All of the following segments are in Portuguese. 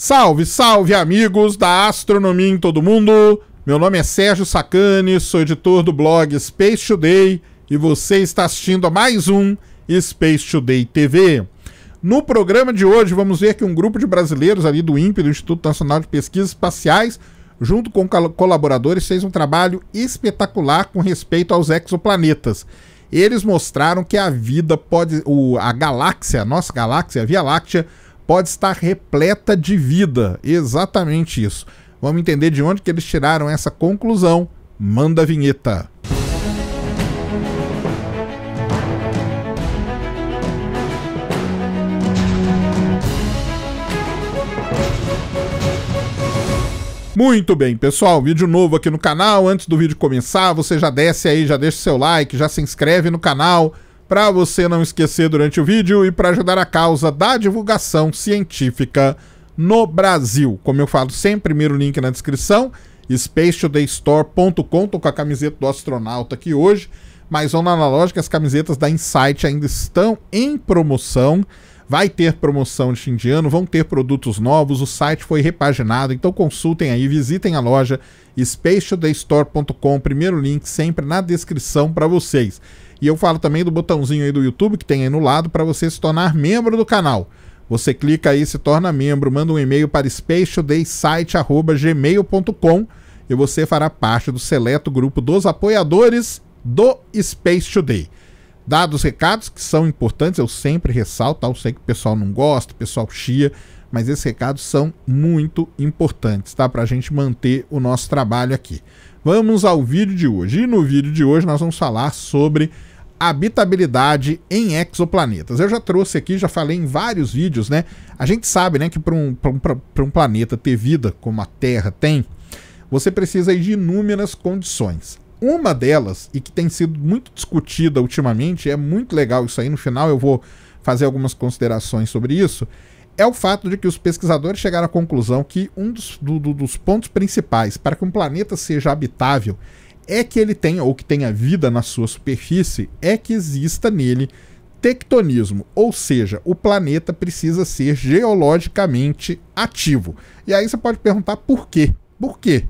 Salve, salve amigos da astronomia em todo mundo. Meu nome é Sérgio Sacani, sou editor do blog Space Today e você está assistindo a mais um Space Today TV. No programa de hoje vamos ver que um grupo de brasileiros ali do INPE, do Instituto Nacional de Pesquisas Espaciais, junto com colaboradores, fez um trabalho espetacular com respeito aos exoplanetas. Eles mostraram que a vida pode, o, a galáxia, a nossa galáxia, a Via Láctea pode estar repleta de vida. Exatamente isso. Vamos entender de onde que eles tiraram essa conclusão. Manda a vinheta. Muito bem, pessoal, vídeo novo aqui no canal. Antes do vídeo começar, você já desce aí, já deixa o seu like, já se inscreve no canal para você não esquecer durante o vídeo e para ajudar a causa da divulgação científica no Brasil. Como eu falo sempre, mira o link na descrição, spacetodaystore.com, tô com a camiseta do astronauta aqui hoje, mas vão na loja que as camisetas da Insight ainda estão em promoção. Vai ter promoção de fim de ano, vão ter produtos novos, o site foi repaginado, então consultem aí, visitem a loja spacetodaystore.com, primeiro link sempre na descrição para vocês. E eu falo também do botãozinho aí do YouTube que tem aí no lado para você se tornar membro do canal. Você clica aí, se torna membro, manda um e-mail para spacetodaysite@gmail.com e você fará parte do seleto grupo dos apoiadores do Space Today dados recados que são importantes, eu sempre ressalto, tá? eu sei que o pessoal não gosta, o pessoal chia, mas esses recados são muito importantes, tá? Para a gente manter o nosso trabalho aqui. Vamos ao vídeo de hoje. E no vídeo de hoje nós vamos falar sobre habitabilidade em exoplanetas. Eu já trouxe aqui, já falei em vários vídeos, né? A gente sabe, né, que para um, um, um planeta ter vida como a Terra tem, você precisa de inúmeras condições. Uma delas, e que tem sido muito discutida ultimamente, é muito legal isso aí, no final eu vou fazer algumas considerações sobre isso, é o fato de que os pesquisadores chegaram à conclusão que um dos, do, do, dos pontos principais para que um planeta seja habitável é que ele tenha, ou que tenha vida na sua superfície, é que exista nele tectonismo, ou seja, o planeta precisa ser geologicamente ativo. E aí você pode perguntar por quê? Por quê?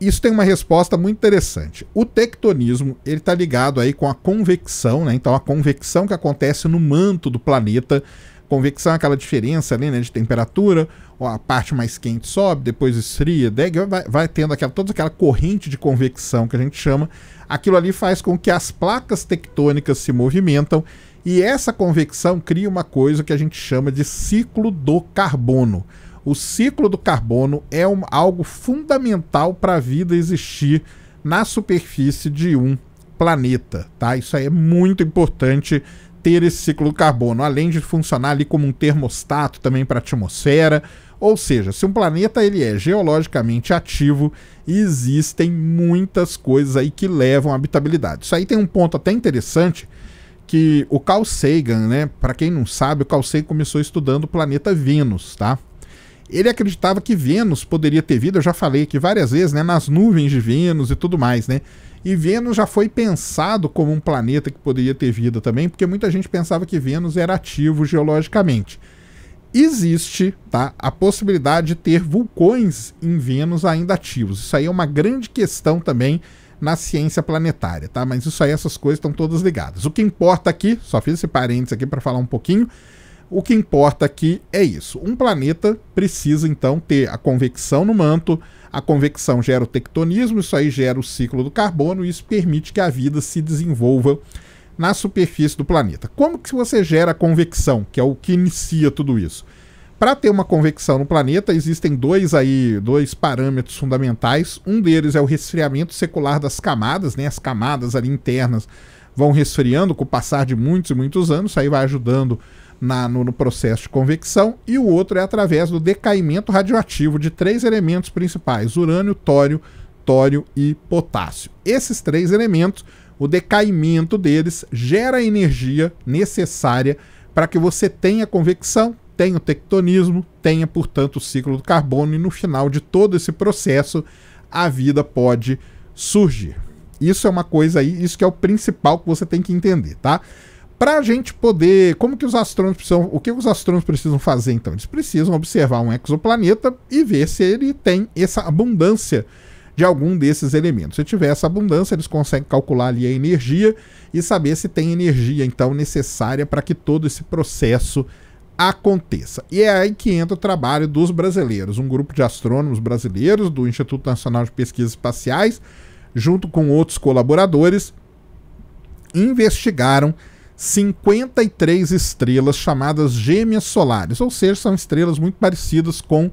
isso tem uma resposta muito interessante. O tectonismo ele está ligado aí com a convecção, né? Então a convecção que acontece no manto do planeta, convecção é aquela diferença ali, né, né, de temperatura, a parte mais quente sobe, depois esfria, vai, vai tendo aquela, toda aquela corrente de convecção que a gente chama. Aquilo ali faz com que as placas tectônicas se movimentam e essa convecção cria uma coisa que a gente chama de ciclo do carbono. O ciclo do carbono é um, algo fundamental para a vida existir na superfície de um planeta, tá? Isso aí é muito importante ter esse ciclo do carbono, além de funcionar ali como um termostato também para a atmosfera. Ou seja, se um planeta ele é geologicamente ativo, existem muitas coisas aí que levam à habitabilidade. Isso aí tem um ponto até interessante que o Carl Sagan, né, para quem não sabe, o Carl Sagan começou estudando o planeta Vênus, tá? ele acreditava que Vênus poderia ter vida, eu já falei aqui várias vezes, né, nas nuvens de Vênus e tudo mais, né? E Vênus já foi pensado como um planeta que poderia ter vida também, porque muita gente pensava que Vênus era ativo geologicamente. Existe, tá, a possibilidade de ter vulcões em Vênus ainda ativos. Isso aí é uma grande questão também na ciência planetária, tá? Mas isso aí essas coisas estão todas ligadas. O que importa aqui, só fiz esse parênteses aqui para falar um pouquinho, o que importa aqui é isso. Um planeta precisa então ter a convecção no manto, a convecção gera o tectonismo, isso aí gera o ciclo do carbono e isso permite que a vida se desenvolva na superfície do planeta. Como que você gera a convecção, que é o que inicia tudo isso? Para ter uma convecção no planeta, existem dois aí, dois parâmetros fundamentais. Um deles é o resfriamento secular das camadas, né? As camadas ali internas vão resfriando com o passar de muitos e muitos anos, isso aí vai ajudando na, no, no, processo de convecção, e o outro é através do decaimento radioativo de três elementos principais: urânio, tório, tório e potássio. Esses três elementos, o decaimento deles gera a energia necessária para que você tenha convecção, tenha o tectonismo, tenha, portanto, o ciclo do carbono, e no final de todo esse processo, a vida pode surgir. Isso é uma coisa aí, isso que é o principal que você tem que entender, tá? para a gente poder, como que os astrônomos precisam, o que os astrônomos precisam fazer então? Eles precisam observar um exoplaneta e ver se ele tem essa abundância de algum desses elementos. Se tiver essa abundância, eles conseguem calcular ali a energia e saber se tem energia então necessária para que todo esse processo aconteça. E é aí que entra o trabalho dos brasileiros, um grupo de astrônomos brasileiros do Instituto Nacional de Pesquisas Espaciais, junto com outros colaboradores, investigaram 53 estrelas chamadas gêmeas solares, ou seja, são estrelas muito parecidas com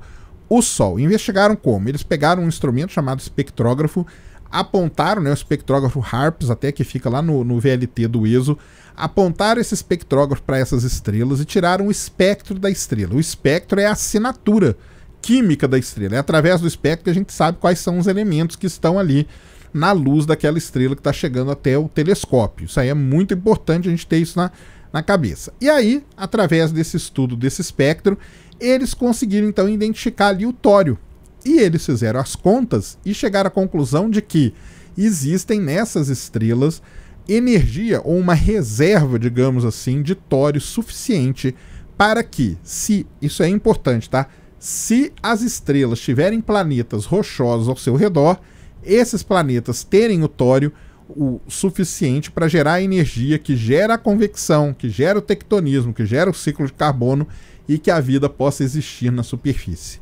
o Sol. Investigaram como? Eles pegaram um instrumento chamado espectrógrafo, apontaram, né, o espectrógrafo HARPS, até que fica lá no, no VLT do ESO, apontaram esse espectrógrafo para essas estrelas e tiraram o espectro da estrela. O espectro é a assinatura química da estrela, é através do espectro que a gente sabe quais são os elementos que estão ali na luz daquela estrela que está chegando até o telescópio. Isso aí é muito importante a gente ter isso na, na cabeça. E aí, através desse estudo desse espectro, eles conseguiram então identificar ali o tório. E eles fizeram as contas e chegaram à conclusão de que existem nessas estrelas energia ou uma reserva, digamos assim, de tório suficiente para que, se isso é importante, tá? Se as estrelas tiverem planetas rochosos ao seu redor, esses planetas terem o tório o suficiente para gerar a energia que gera a convecção, que gera o tectonismo, que gera o ciclo de carbono e que a vida possa existir na superfície.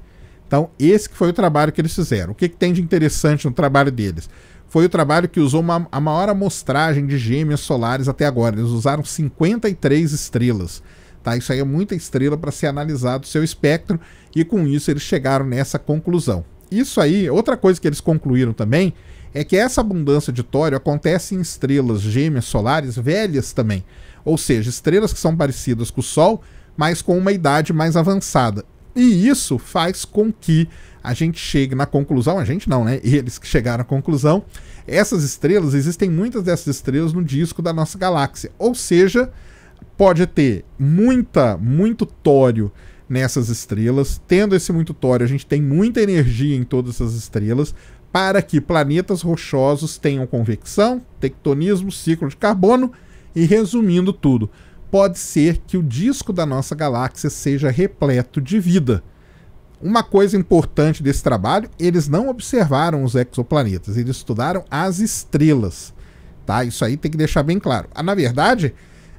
Então, esse que foi o trabalho que eles fizeram. O que, que tem de interessante no trabalho deles? Foi o trabalho que usou uma, a maior amostragem de gêmeas solares até agora. Eles usaram 53 estrelas. Tá? Isso aí é muita estrela para ser analisado o seu espectro, e com isso eles chegaram nessa conclusão isso aí, outra coisa que eles concluíram também é que essa abundância de tório acontece em estrelas gêmeas solares velhas também, ou seja, estrelas que são parecidas com o Sol, mas com uma idade mais avançada. E isso faz com que a gente chegue na conclusão, a gente não, né? Eles que chegaram à conclusão, essas estrelas, existem muitas dessas estrelas no disco da nossa galáxia. Ou seja, pode ter muita, muito tório nessas estrelas. Tendo esse muito tório, a gente tem muita energia em todas essas estrelas para que planetas rochosos tenham convecção, tectonismo, ciclo de carbono e resumindo tudo, pode ser que o disco da nossa galáxia seja repleto de vida. Uma coisa importante desse trabalho, eles não observaram os exoplanetas, eles estudaram as estrelas. Tá? Isso aí tem que deixar bem claro. Ah, na verdade,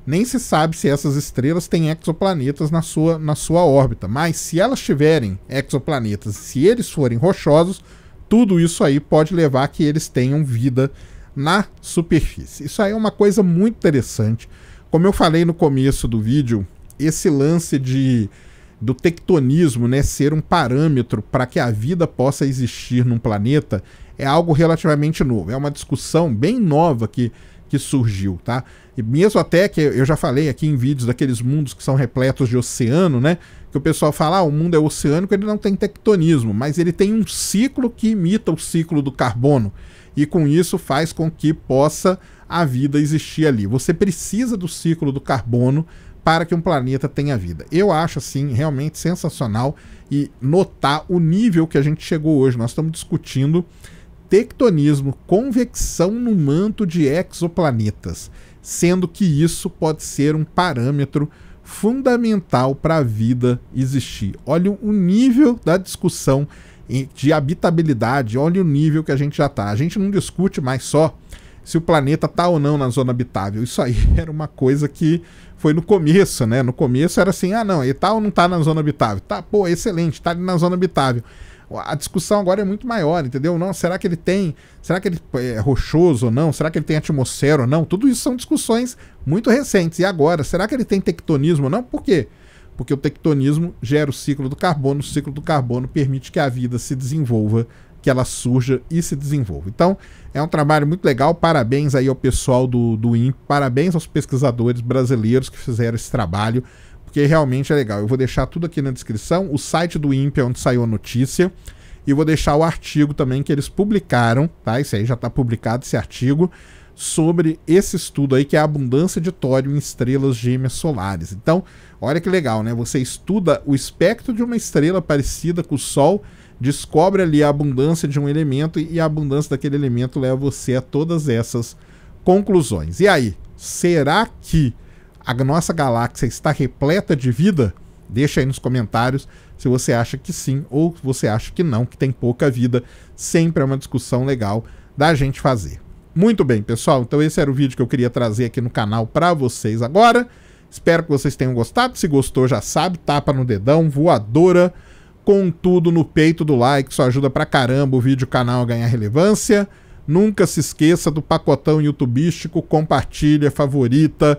nem se sabe se essas estrelas têm exoplanetas na sua, na sua órbita, mas se elas tiverem exoplanetas, se eles forem rochosos, tudo isso aí pode levar a que eles tenham vida na superfície. Isso aí é uma coisa muito interessante. Como eu falei no começo do vídeo, esse lance de do tectonismo, né, ser um parâmetro para que a vida possa existir num planeta é algo relativamente novo. É uma discussão bem nova que que surgiu, tá? E mesmo até que eu já falei aqui em vídeos daqueles mundos que são repletos de oceano, né? Que o pessoal fala, ah, o mundo é oceânico, ele não tem tectonismo, mas ele tem um ciclo que imita o ciclo do carbono. E com isso faz com que possa a vida existir ali. Você precisa do ciclo do carbono para que um planeta tenha vida. Eu acho assim realmente sensacional e notar o nível que a gente chegou hoje. Nós estamos discutindo tectonismo, convecção no manto de exoplanetas, sendo que isso pode ser um parâmetro fundamental para a vida existir. Olha o nível da discussão de habitabilidade, olha o nível que a gente já está. A gente não discute mais só se o planeta está ou não na zona habitável. Isso aí era uma coisa que foi no começo, né? No começo era assim, ah não, ele tá ou não está na zona habitável? Tá, pô, excelente, está ali na zona habitável a discussão agora é muito maior, entendeu? Não, será que ele tem, será que ele é rochoso ou não? Será que ele tem atmosfera ou não? Tudo isso são discussões muito recentes. E agora, será que ele tem tectonismo ou não? Por quê? Porque o tectonismo gera o ciclo do carbono, o ciclo do carbono permite que a vida se desenvolva, que ela surja e se desenvolva. Então, é um trabalho muito legal. Parabéns aí ao pessoal do, do INPE, parabéns aos pesquisadores brasileiros que fizeram esse trabalho porque realmente é legal. Eu vou deixar tudo aqui na descrição, o site do INPE é onde saiu a notícia, e vou deixar o artigo também que eles publicaram, tá? isso aí já está publicado, esse artigo, sobre esse estudo aí, que é a abundância de tório em estrelas gêmeas solares. Então, olha que legal, né? Você estuda o espectro de uma estrela parecida com o Sol, descobre ali a abundância de um elemento e a abundância daquele elemento leva você a todas essas conclusões. E aí, será que a nossa galáxia está repleta de vida? Deixa aí nos comentários se você acha que sim ou você acha que não, que tem pouca vida. Sempre é uma discussão legal da gente fazer. Muito bem, pessoal. Então esse era o vídeo que eu queria trazer aqui no canal para vocês agora. Espero que vocês tenham gostado. Se gostou, já sabe, tapa no dedão, voadora, com tudo no peito do like. Isso ajuda pra caramba o vídeo o canal a ganhar relevância. Nunca se esqueça do pacotão youtubístico, compartilha, favorita,